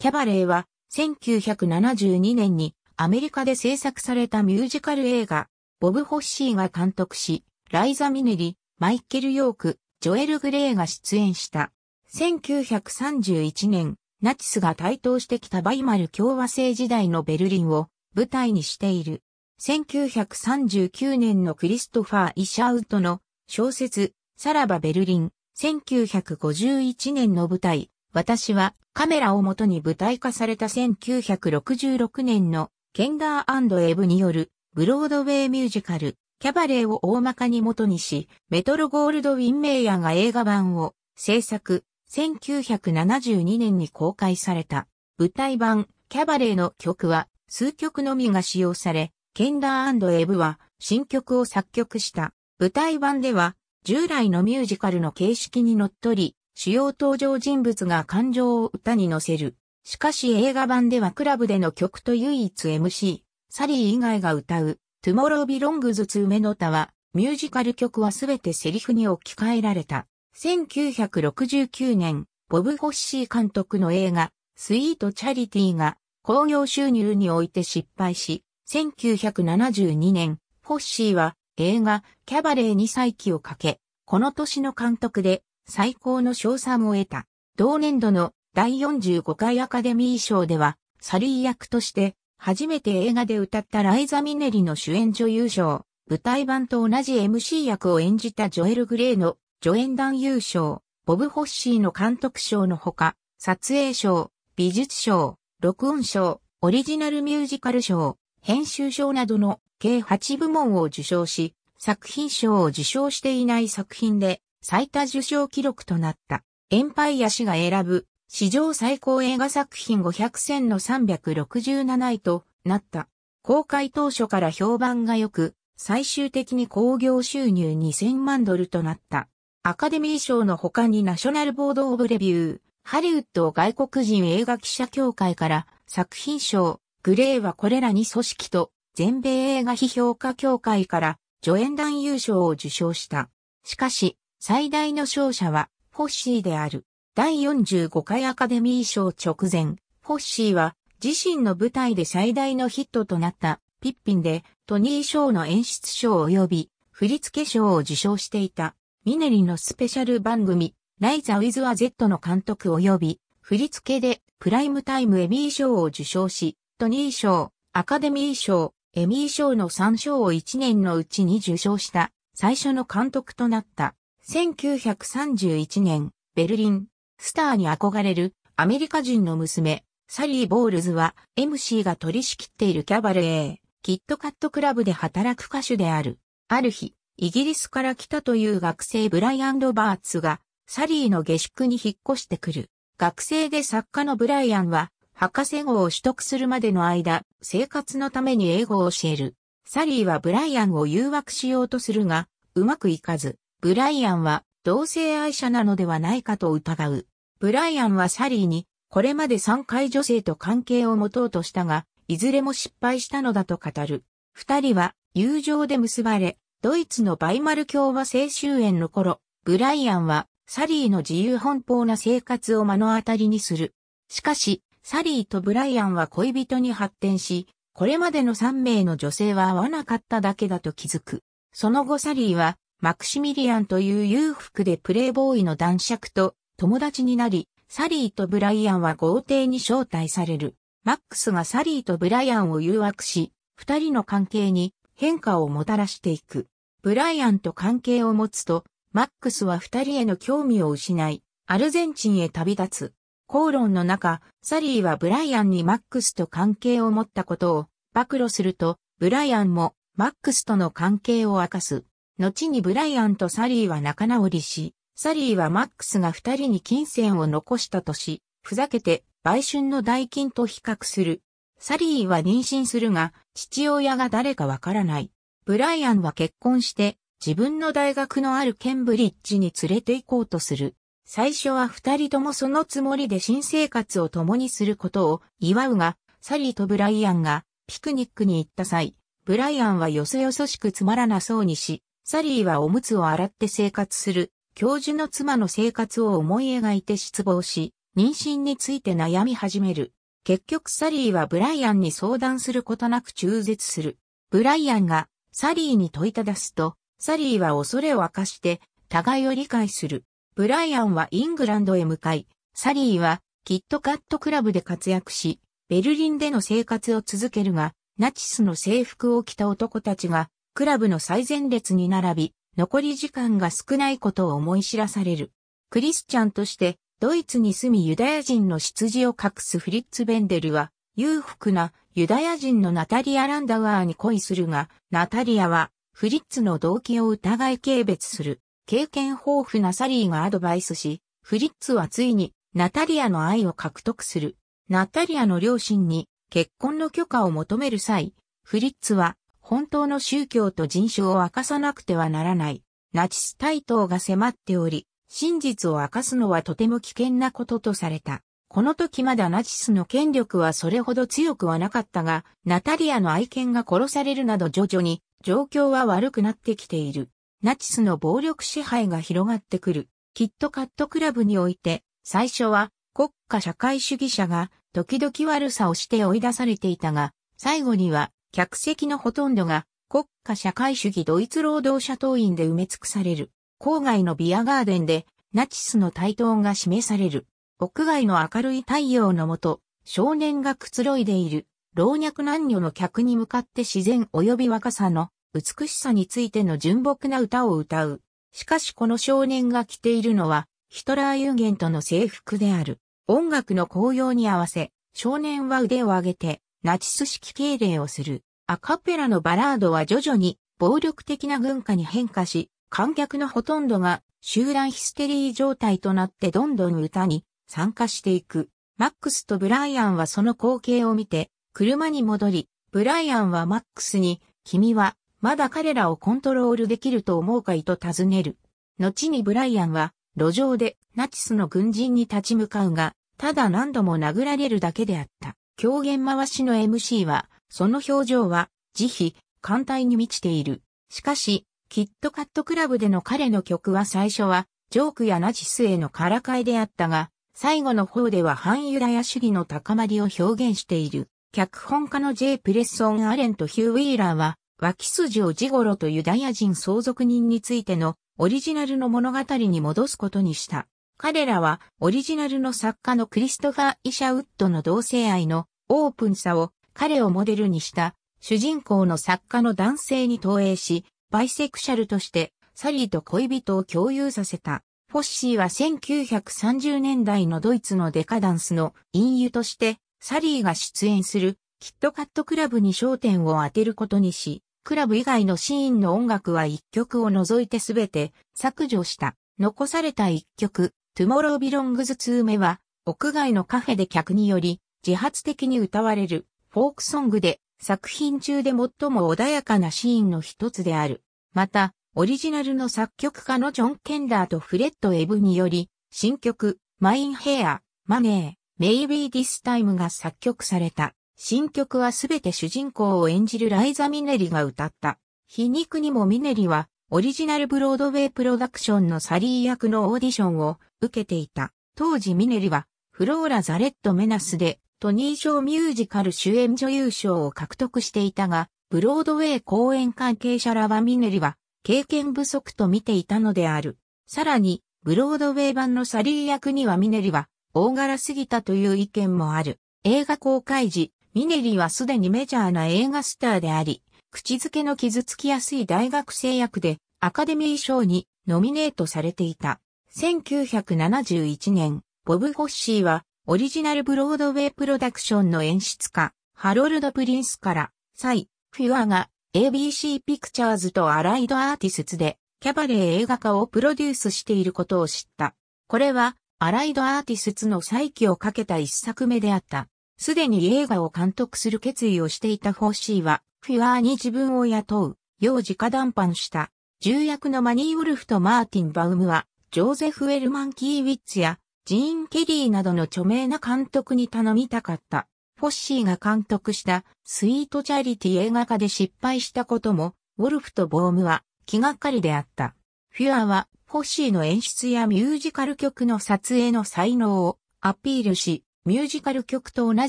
キャバレーは1972年にアメリカで制作されたミュージカル映画、ボブ・ホッシーが監督し、ライザ・ミネリ、マイケル・ヨーク、ジョエル・グレーが出演した。1931年、ナチスが台頭してきたバイマル共和制時代のベルリンを舞台にしている。1939年のクリストファー・イシャウトの小説、さらばベルリン、1951年の舞台、私はカメラをもとに舞台化された1966年のケンガーエブによるブロードウェイミュージカルキャバレーを大まかに元にし、メトロゴールドウィンメイヤーが映画版を制作、1972年に公開された舞台版キャバレーの曲は数曲のみが使用され、ケンダーエブは新曲を作曲した。舞台版では従来のミュージカルの形式にのっとり、主要登場人物が感情を歌に乗せる。しかし映画版ではクラブでの曲と唯一 MC、サリー以外が歌う、トゥモロービロングズツーメノタは、ミュージカル曲はすべてセリフに置き換えられた。1969年、ボブ・ホッシー監督の映画、スイート・チャリティが、興行収入において失敗し、1972年、ホッシーは映画、キャバレーに再起をかけ、この年の監督で、最高の賞賛を得た。同年度の第45回アカデミー賞では、サリー役として、初めて映画で歌ったライザ・ミネリの主演女優賞、舞台版と同じ MC 役を演じたジョエル・グレイの助演男優賞、ボブ・ホッシーの監督賞のほか、撮影賞、美術賞、録音賞、オリジナルミュージカル賞、編集賞などの計8部門を受賞し、作品賞を受賞していない作品で最多受賞記録となった。エンパイア氏が選ぶ史上最高映画作品500選の367位となった。公開当初から評判が良く、最終的に興行収入2000万ドルとなった。アカデミー賞の他にナショナルボードオブレビュー、ハリウッド外国人映画記者協会から作品賞、グレーはこれらに組織と全米映画批評家協会から助演男優賞を受賞した。しかし、最大の勝者は、フォッシーである。第45回アカデミー賞直前、フォッシーは自身の舞台で最大のヒットとなったピッピンでトニー賞の演出賞及び振付賞を受賞していたミネリのスペシャル番組ライザ・ウィズ・ア・ゼットの監督及び振付でプライムタイムエミー賞を受賞しトニー賞、アカデミー賞、エミー賞の3賞を1年のうちに受賞した最初の監督となった。1931年、ベルリン、スターに憧れるアメリカ人の娘、サリー・ボールズは MC が取り仕切っているキャバレー、キットカットクラブで働く歌手である。ある日、イギリスから来たという学生ブライアン・ロバーツが、サリーの下宿に引っ越してくる。学生で作家のブライアンは、博士号を取得するまでの間、生活のために英語を教える。サリーはブライアンを誘惑しようとするが、うまくいかず、ブライアンは同性愛者なのではないかと疑う。ブライアンはサリーに、これまで3回女性と関係を持とうとしたが、いずれも失敗したのだと語る。二人は友情で結ばれ、ドイツのバイマル共和青春園の頃、ブライアンはサリーの自由奔放な生活を目の当たりにする。しかし、サリーとブライアンは恋人に発展し、これまでの3名の女性は会わなかっただけだと気づく。その後サリーはマクシミリアンという裕福でプレイボーイの男爵と友達になり、サリーとブライアンは豪邸に招待される。マックスがサリーとブライアンを誘惑し、二人の関係に変化をもたらしていく。ブライアンと関係を持つと、マックスは二人への興味を失い、アルゼンチンへ旅立つ。口論の中、サリーはブライアンにマックスと関係を持ったことを暴露すると、ブライアンもマックスとの関係を明かす。後にブライアンとサリーは仲直りし、サリーはマックスが二人に金銭を残したとし、ふざけて売春の代金と比較する。サリーは妊娠するが、父親が誰かわからない。ブライアンは結婚して、自分の大学のあるケンブリッジに連れて行こうとする。最初は二人ともそのつもりで新生活を共にすることを祝うが、サリーとブライアンがピクニックに行った際、ブライアンはよそよそしくつまらなそうにし、サリーはおむつを洗って生活する、教授の妻の生活を思い描いて失望し、妊娠について悩み始める。結局サリーはブライアンに相談することなく中絶する。ブライアンがサリーに問いただすと、サリーは恐れを明かして互いを理解する。ブライアンはイングランドへ向かい、サリーはキットカットクラブで活躍し、ベルリンでの生活を続けるが、ナチスの制服を着た男たちがクラブの最前列に並び、残り時間が少ないことを思い知らされる。クリスチャンとして、ドイツに住みユダヤ人の羊を隠すフリッツ・ベンデルは、裕福なユダヤ人のナタリア・ランダワーに恋するが、ナタリアはフリッツの動機を疑い軽蔑する。経験豊富なサリーがアドバイスし、フリッツはついにナタリアの愛を獲得する。ナタリアの両親に結婚の許可を求める際、フリッツは本当の宗教と人種を明かさなくてはならない、ナチス対等が迫っており、真実を明かすのはとても危険なこととされた。この時まだナチスの権力はそれほど強くはなかったが、ナタリアの愛犬が殺されるなど徐々に状況は悪くなってきている。ナチスの暴力支配が広がってくる。キットカットクラブにおいて、最初は国家社会主義者が時々悪さをして追い出されていたが、最後には客席のほとんどが国家社会主義ドイツ労働者党員で埋め尽くされる。郊外のビアガーデンでナチスの台頭が示される。屋外の明るい太陽のもと、少年がくつろいでいる。老若男女の客に向かって自然及び若さの美しさについての純朴な歌を歌う。しかしこの少年が着ているのはヒトラーユーゲントの制服である。音楽の紅葉に合わせ、少年は腕を上げてナチス式敬礼をする。アカペラのバラードは徐々に暴力的な文化に変化し、観客のほとんどが集団ヒステリー状態となってどんどん歌に参加していく。マックスとブライアンはその光景を見て、車に戻り、ブライアンはマックスに、君はまだ彼らをコントロールできると思うかいと尋ねる。後にブライアンは路上でナチスの軍人に立ち向かうが、ただ何度も殴られるだけであった。狂言回しの MC は、その表情は、慈悲、艦隊に満ちている。しかし、キットカットクラブでの彼の曲は最初は、ジョークやナチスへのからかいであったが、最後の方では反ユダヤ主義の高まりを表現している。脚本家の J. プレッソン・アレンとヒュー・ウィーラーは、脇筋をジゴロとユダヤ人相続人についてのオリジナルの物語に戻すことにした。彼らはオリジナルの作家のクリストファー・イシャウッドの同性愛のオープンさを彼をモデルにした主人公の作家の男性に投影し、バイセクシャルとしてサリーと恋人を共有させた。フォッシーは1930年代のドイツのデカダンスの隠喩として、サリーが出演するキットカットクラブに焦点を当てることにし、クラブ以外のシーンの音楽は一曲を除いてすべて削除した。残された一曲、トゥモロービロングズ2目は、屋外のカフェで客により、自発的に歌われるフォークソングで、作品中で最も穏やかなシーンの一つである。また、オリジナルの作曲家のジョン・ケンダーとフレッド・エブにより、新曲、マイン・ヘア、マネー、メイビー・ディス・タイムが作曲された。新曲はすべて主人公を演じるライザ・ミネリが歌った。皮肉にもミネリは、オリジナルブロードウェイプロダクションのサリー役のオーディションを受けていた。当時ミネリは、フローラ・ザレット・メナスで、トニー賞ミュージカル主演女優賞を獲得していたが、ブロードウェイ公演関係者らはミネリは、経験不足と見ていたのである。さらに、ブロードウェイ版のサリー役にはミネリは、大柄すぎたという意見もある。映画公開時、ミネリはすでにメジャーな映画スターであり、口づけの傷つきやすい大学生役で、アカデミー賞にノミネートされていた。1971年、ボブ・ホッシーは、オリジナルブロードウェイプロダクションの演出家、ハロルド・プリンスから、サイ、フュアが ABC ピクチャーズとアライドアーティスツで、キャバレー映画化をプロデュースしていることを知った。これは、アライドアーティスツの再起をかけた一作目であった。すでに映画を監督する決意をしていたホッシーは、フィアーに自分を雇う、よう家談判した。重役のマニー・ウルフとマーティン・バウムは、ジョーゼフ・ウェルマン・キーウィッツや、ジーン・ケリーなどの著名な監督に頼みたかった。フォッシーが監督したスイートチャリティ映画化で失敗したことも、ウォルフとボームは気がかりであった。フュアは、フォッシーの演出やミュージカル曲の撮影の才能をアピールし、ミュージカル曲と同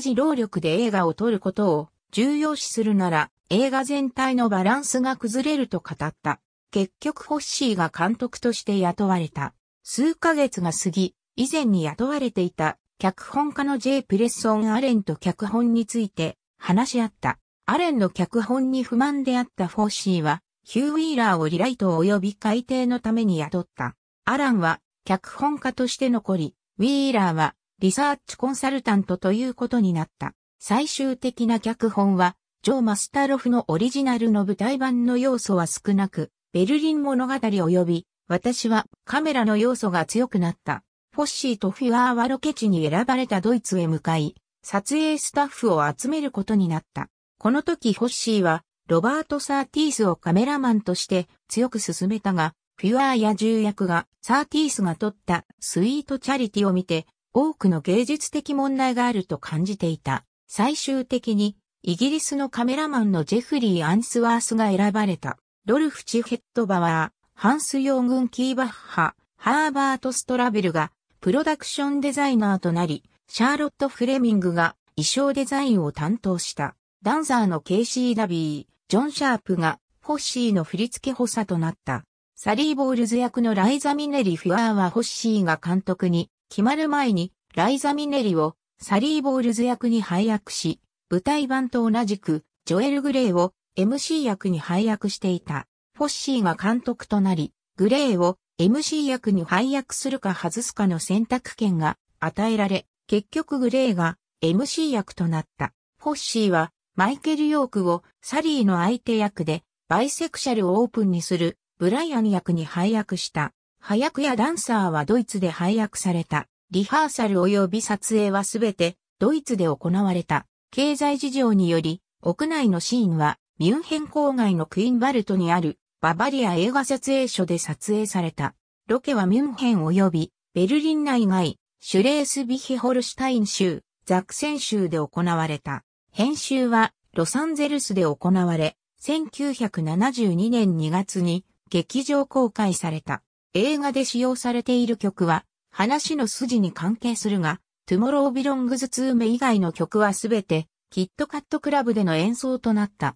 じ労力で映画を撮ることを重要視するなら、映画全体のバランスが崩れると語った。結局ホッシーが監督として雇われた。数ヶ月が過ぎ、以前に雇われていた脚本家の J. プレッソン・アレンと脚本について話し合った。アレンの脚本に不満であったフォッシーは、ヒュー・ウィーラーをリライト及び改訂のために雇った。アランは脚本家として残り、ウィーラーはリサーチコンサルタントということになった。最終的な脚本は、ジョー・マスタロフのオリジナルの舞台版の要素は少なく、ベルリン物語及び、私はカメラの要素が強くなった。フォッシーとフィワーはロケ地に選ばれたドイツへ向かい、撮影スタッフを集めることになった。この時フォッシーは、ロバート・サーティースをカメラマンとして強く進めたが、フィワーや重役がサーティースが撮ったスイートチャリティを見て、多くの芸術的問題があると感じていた。最終的に、イギリスのカメラマンのジェフリー・アンスワースが選ばれた。ドルフチ・ヘッドバワー、ハンス・ヨーグン・キーバッハ、ハーバート・ストラベルがプロダクションデザイナーとなり、シャーロット・フレミングが衣装デザインを担当した。ダンサーのケイシー・ダビー、ジョン・シャープがホッシーの振付補佐となった。サリー・ボールズ役のライザ・ミネリ・フュアーはホッシーが監督に決まる前にライザ・ミネリをサリー・ボールズ役に配役し、舞台版と同じくジョエル・グレイを MC 役に配役していた。フォッシーが監督となり、グレーを MC 役に配役するか外すかの選択権が与えられ、結局グレーが MC 役となった。フォッシーはマイケル・ヨークをサリーの相手役でバイセクシャルをオープンにするブライアン役に配役した。配役やダンサーはドイツで配役された。リハーサル及び撮影はすべてドイツで行われた。経済事情により、屋内のシーンはミュンヘン郊外のクインバルトにあるババリア映画撮影所で撮影された。ロケはミュンヘン及びベルリン内外、シュレースビヒホルシュタイン州、ザクセン州で行われた。編集はロサンゼルスで行われ、1972年2月に劇場公開された。映画で使用されている曲は話の筋に関係するが、トゥモロービロングズ2目以外の曲はすべてキットカットクラブでの演奏となった。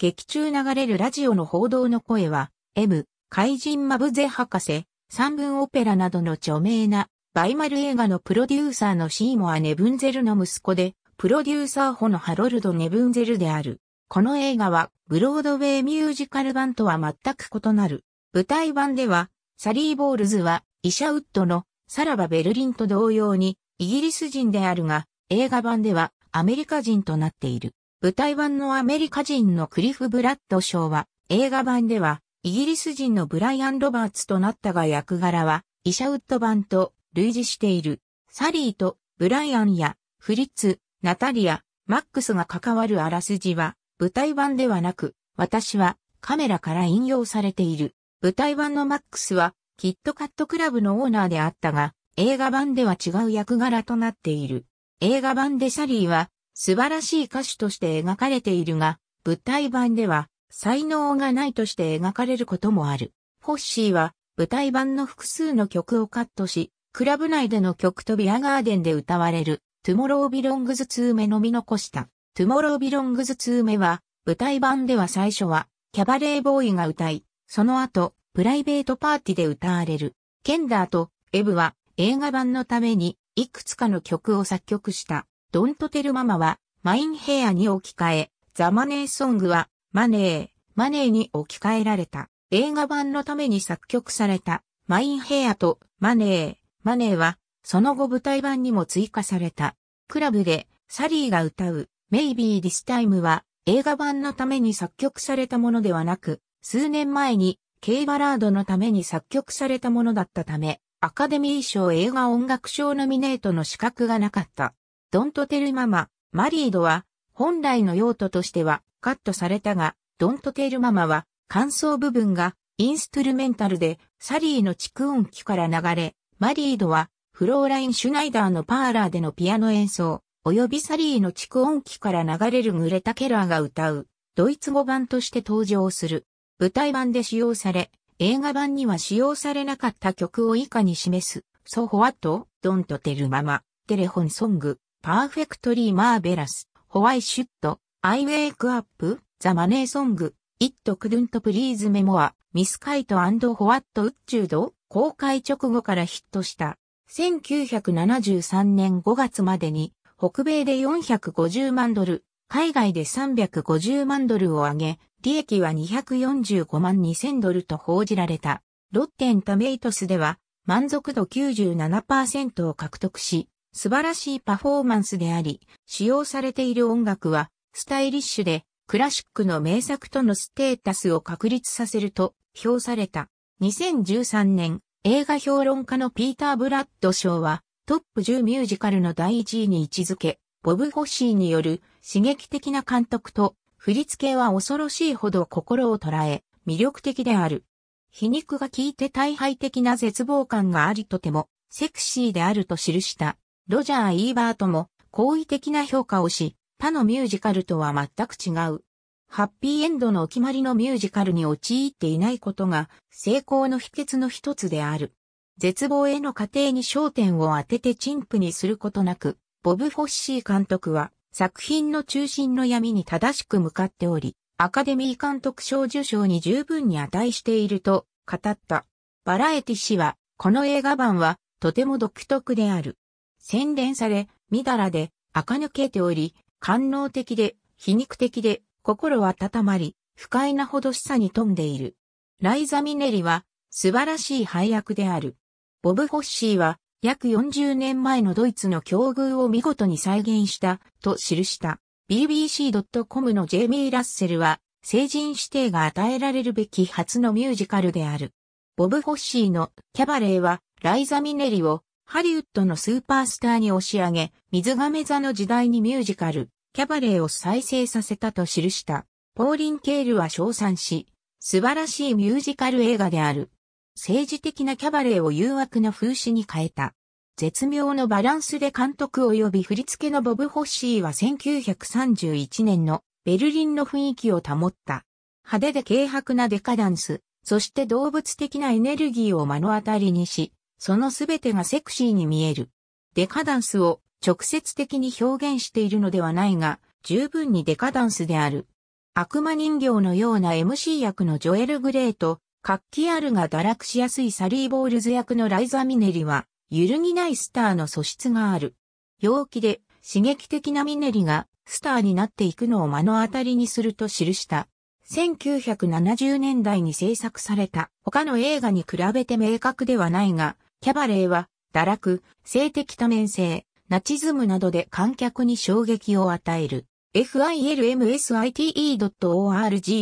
劇中流れるラジオの報道の声は、M、怪人マブゼ博士、三文オペラなどの著名な、バイマル映画のプロデューサーのシーモア・ネブンゼルの息子で、プロデューサーホのハロルド・ネブンゼルである。この映画は、ブロードウェイミュージカル版とは全く異なる。舞台版では、サリー・ボールズは、イシャウッドの、サラバ・ベルリンと同様に、イギリス人であるが、映画版では、アメリカ人となっている。舞台版のアメリカ人のクリフ・ブラッド賞は、映画版では、イギリス人のブライアン・ロバーツとなったが役柄は、イシャウッド版と類似している。サリーとブライアンやフリッツ、ナタリア、マックスが関わるあらすじは、舞台版ではなく、私はカメラから引用されている。舞台版のマックスは、キットカットクラブのオーナーであったが、映画版では違う役柄となっている。映画版でサリーは、素晴らしい歌手として描かれているが、舞台版では才能がないとして描かれることもある。フォッシーは舞台版の複数の曲をカットし、クラブ内での曲とビアガーデンで歌われる、トゥモロービロングズ2目のみ残した。トゥモロービロングズ2目は、舞台版では最初は、キャバレーボーイが歌い、その後、プライベートパーティーで歌われる。ケンダーとエブは映画版のためにいくつかの曲を作曲した。ドントテルママは、マインヘアに置き換え、ザ・マネー・ソングは、マネー、マネーに置き換えられた。映画版のために作曲された、マインヘアとマネー、マネーは、その後舞台版にも追加された。クラブで、サリーが歌う、メイビー・ディス・タイムは、映画版のために作曲されたものではなく、数年前に、イ・バラードのために作曲されたものだったため、アカデミー賞映画音楽賞ノミネートの資格がなかった。ドントテルママ、マリードは、本来の用途としてはカットされたが、ドントテルママは、感想部分がインストゥルメンタルで、サリーの蓄音機から流れ、マリードは、フローライン・シュナイダーのパーラーでのピアノ演奏、及びサリーの蓄音機から流れるグレタ・ケラーが歌う、ドイツ語版として登場する。舞台版で使用され、映画版には使用されなかった曲を以下に示す、ソフォワット、ドントテルママ、テレホンソング。パーフェクトリーマーベラス、ホワイシュット、アイウェイクアップ、ザマネーソング、イットクドゥントプリーズメモア、ミスカイトホワットウッチュード、公開直後からヒットした。1973年5月までに、北米で450万ドル、海外で350万ドルを上げ、利益は245万2000ドルと報じられた。ロッテンタメイトスでは、満足度97%を獲得し、素晴らしいパフォーマンスであり、使用されている音楽は、スタイリッシュで、クラシックの名作とのステータスを確立させると、評された。2013年、映画評論家のピーター・ブラッド賞は、トップ10ミュージカルの第1位に位置づけ、ボブ・ホッシーによる刺激的な監督と、振り付けは恐ろしいほど心を捉え、魅力的である。皮肉が効いて大敗的な絶望感がありとても、セクシーであると記した。ロジャー・イーバートも好意的な評価をし、他のミュージカルとは全く違う。ハッピーエンドのお決まりのミュージカルに陥っていないことが成功の秘訣の一つである。絶望への過程に焦点を当てて陳腐にすることなく、ボブ・フォッシー監督は作品の中心の闇に正しく向かっており、アカデミー監督賞受賞に十分に値していると語った。バラエティ氏は、この映画版はとても独特である。洗練され、みだらで、垢抜けており、官能的で、皮肉的で、心は温まり、不快なほどしさに富んでいる。ライザミネリは、素晴らしい配役である。ボブ・ホッシーは、約40年前のドイツの境遇を見事に再現した、と記した。BBC.com のジェイミー・ラッセルは、成人指定が与えられるべき初のミュージカルである。ボブ・ホッシーのキャバレーは、ライザミネリをハリウッドのスーパースターに押し上げ、水亀座の時代にミュージカル、キャバレーを再生させたと記した、ポーリン・ケールは称賛し、素晴らしいミュージカル映画である。政治的なキャバレーを誘惑の風刺に変えた。絶妙のバランスで監督及び振り付けのボブ・ホッシーは1931年のベルリンの雰囲気を保った。派手で軽薄なデカダンス、そして動物的なエネルギーを目の当たりにし、そのすべてがセクシーに見える。デカダンスを直接的に表現しているのではないが、十分にデカダンスである。悪魔人形のような MC 役のジョエル・グレーと、活気あるが堕落しやすいサリー・ボールズ役のライザ・ミネリは、揺るぎないスターの素質がある。陽気で刺激的なミネリがスターになっていくのを目の当たりにすると記した。1970年代に制作された他の映画に比べて明確ではないが、キャバレーは、堕落、性的多面性、ナチズムなどで観客に衝撃を与える。filmsite.org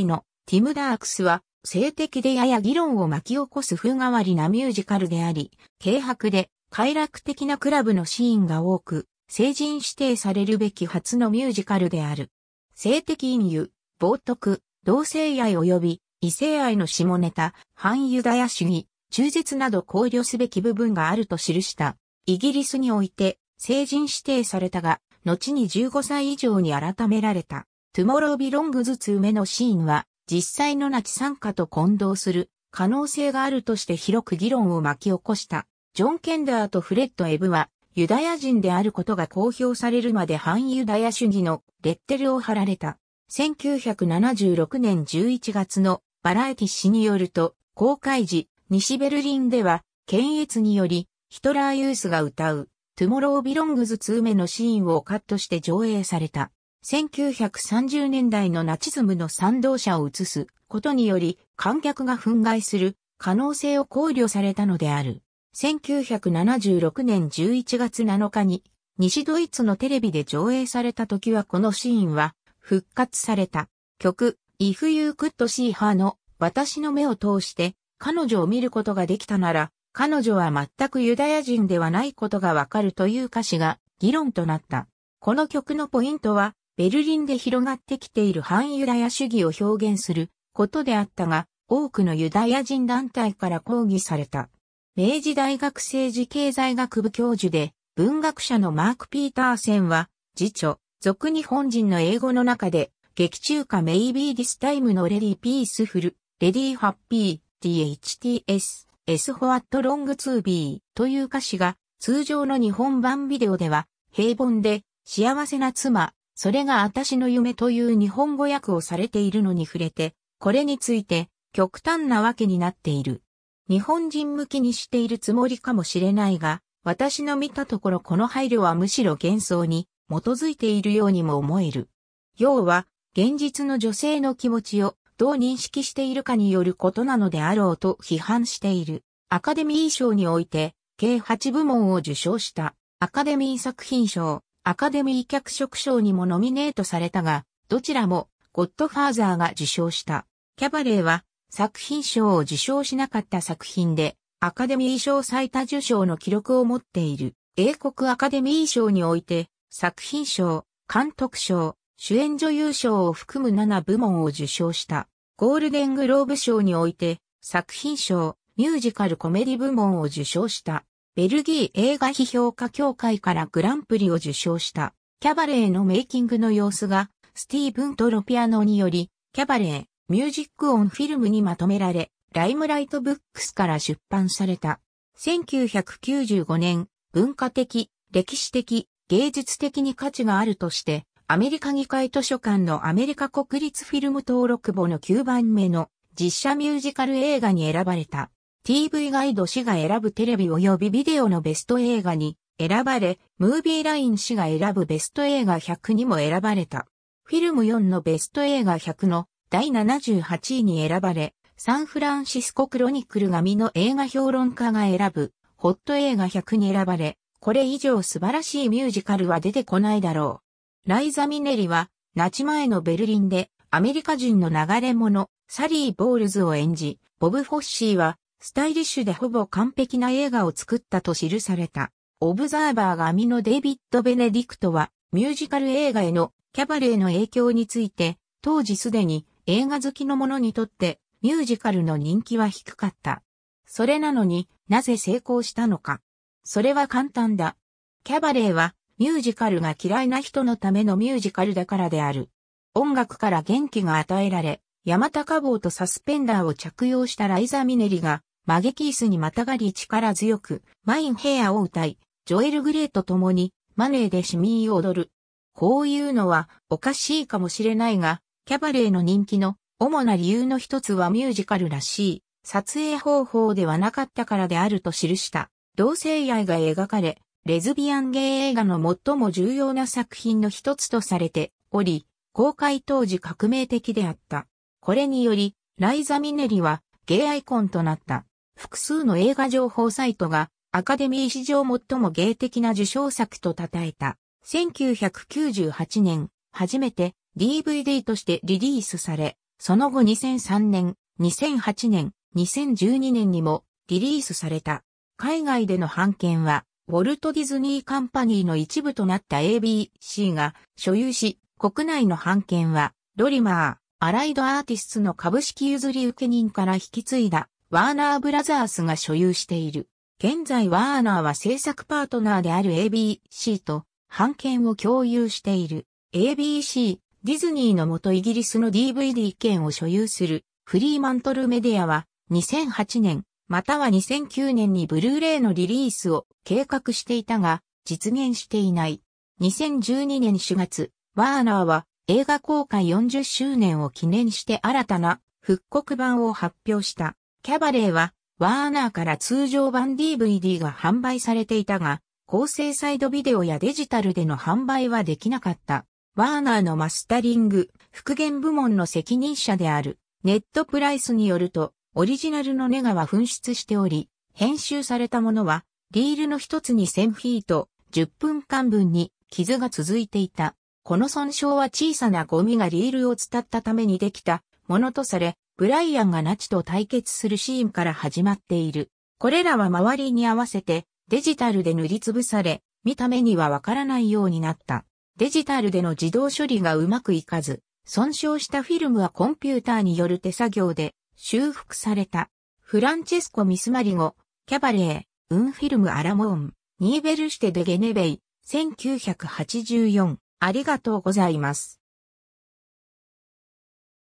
のティム・ダークスは、性的でやや議論を巻き起こす風変わりなミュージカルであり、軽薄で快楽的なクラブのシーンが多く、成人指定されるべき初のミュージカルである。性的隠喩、冒涜、同性愛及び異性愛の下ネタ、反ユダヤ主義、中絶など考慮すべき部分があると記した。イギリスにおいて、成人指定されたが、後に15歳以上に改められた。トゥモロービロングズツ梅のシーンは、実際のナチ参加と混同する可能性があるとして広く議論を巻き起こした。ジョン・ケンダーとフレッド・エブは、ユダヤ人であることが公表されるまで反ユダヤ主義のレッテルを貼られた。1976年11月のバラエティ誌によると、公開時、西ベルリンでは、検閲により、ヒトラーユースが歌う、トゥモロービロングズ2目のシーンをカットして上映された。1930年代のナチズムの賛同者を映すことにより、観客が憤慨する可能性を考慮されたのである。1976年11月7日に、西ドイツのテレビで上映された時はこのシーンは復活された。曲、If You Could See Her の私の目を通して彼女を見ることができたなら、彼女は全くユダヤ人ではないことがわかるという歌詞が議論となった。この曲のポイントは、ベルリンで広がってきている反ユダヤ主義を表現することであったが、多くのユダヤ人団体から抗議された。明治大学政治経済学部教授で、文学者のマーク・ピーターセンは、次著、俗日本人の英語の中で、劇中歌メイビーディスタイムのレディーピースフル、レディーハッピー、DHTS、S フォアットロング 2B という歌詞が通常の日本版ビデオでは平凡で幸せな妻、それが私の夢という日本語訳をされているのに触れて、これについて極端なわけになっている。日本人向きにしているつもりかもしれないが、私の見たところこの配慮はむしろ幻想に基づいているようにも思える。要は、現実の女性の気持ちをどう認識しているかによることなのであろうと批判している。アカデミー賞において、計8部門を受賞した、アカデミー作品賞、アカデミー脚色賞にもノミネートされたが、どちらも、ゴッドファーザーが受賞した。キャバレーは、作品賞を受賞しなかった作品で、アカデミー賞最多受賞の記録を持っている。英国アカデミー賞において、作品賞、監督賞、主演女優賞を含む7部門を受賞した。ゴールデングローブ賞において、作品賞、ミュージカルコメディ部門を受賞した。ベルギー映画批評家協会からグランプリを受賞した。キャバレーのメイキングの様子が、スティーブン・トロピアノにより、キャバレー、ミュージック・オン・フィルムにまとめられ、ライムライト・ブックスから出版された。1995年、文化的、歴史的、芸術的に価値があるとして、アメリカ議会図書館のアメリカ国立フィルム登録簿の9番目の実写ミュージカル映画に選ばれた TV ガイド氏が選ぶテレビ及びビデオのベスト映画に選ばれ、ムービーライン氏が選ぶベスト映画100にも選ばれた。フィルム4のベスト映画100の第78位に選ばれ、サンフランシスコクロニクル紙の映画評論家が選ぶ、ホット映画100に選ばれ、これ以上素晴らしいミュージカルは出てこないだろう。ライザ・ミネリは、ナチ前のベルリンで、アメリカ人の流れ者、サリー・ボールズを演じ、ボブ・フォッシーは、スタイリッシュでほぼ完璧な映画を作ったと記された。オブザーバーが網のデイビッド・ベネディクトは、ミュージカル映画へのキャバレーの影響について、当時すでに映画好きの者にとってミュージカルの人気は低かった。それなのになぜ成功したのか。それは簡単だ。キャバレーはミュージカルが嫌いな人のためのミュージカルだからである。音楽から元気が与えられ、山高帽とサスペンダーを着用したライザ・ミネリが、マゲキースにまたがり力強く、マインヘアを歌い、ジョエル・グレイと共に、マネーで市民を踊る。こういうのはおかしいかもしれないが、キャバレーの人気の主な理由の一つはミュージカルらしい撮影方法ではなかったからであると記した。同性愛が描かれ、レズビアンゲイ映画の最も重要な作品の一つとされており、公開当時革命的であった。これにより、ライザ・ミネリはゲイアイコンとなった。複数の映画情報サイトがアカデミー史上最も芸的な受賞作と称えた。1998年、初めて DVD としてリリースされ、その後2003年、2008年、2012年にもリリースされた。海外での版権はウォルト・ディズニー・カンパニーの一部となった ABC が所有し、国内の版権は、ドリマー、アライド・アーティストの株式譲り受け人から引き継いだ、ワーナー・ブラザースが所有している。現在ワーナーは制作パートナーである ABC と、版権を共有している。ABC、ディズニーの元イギリスの DVD 権を所有する、フリーマントルメディアは、2008年、または2009年にブルーレイのリリースを計画していたが、実現していない。2012年4月、ワーナーは映画公開40周年を記念して新たな復刻版を発表した。キャバレーはワーナーから通常版 DVD が販売されていたが、高精細度ビデオやデジタルでの販売はできなかった。ワーナーのマスタリング、復元部門の責任者である、ネットプライスによると、オリジナルのネガは紛失しており、編集されたものは、リールの一つに1000フィート、10分間分に傷が続いていた。この損傷は小さなゴミがリールを伝ったためにできたものとされ、ブライアンがナチと対決するシーンから始まっている。これらは周りに合わせてデジタルで塗りつぶされ、見た目にはわからないようになった。デジタルでの自動処理がうまくいかず、損傷したフィルムはコンピューターによる手作業で修復された、フランチェスコ・ミスマリゴ、キャバレー、ウンフィルム・アラモーン、ニーベルシテ・デ・ゲネベイ、1984。ありがとうございます。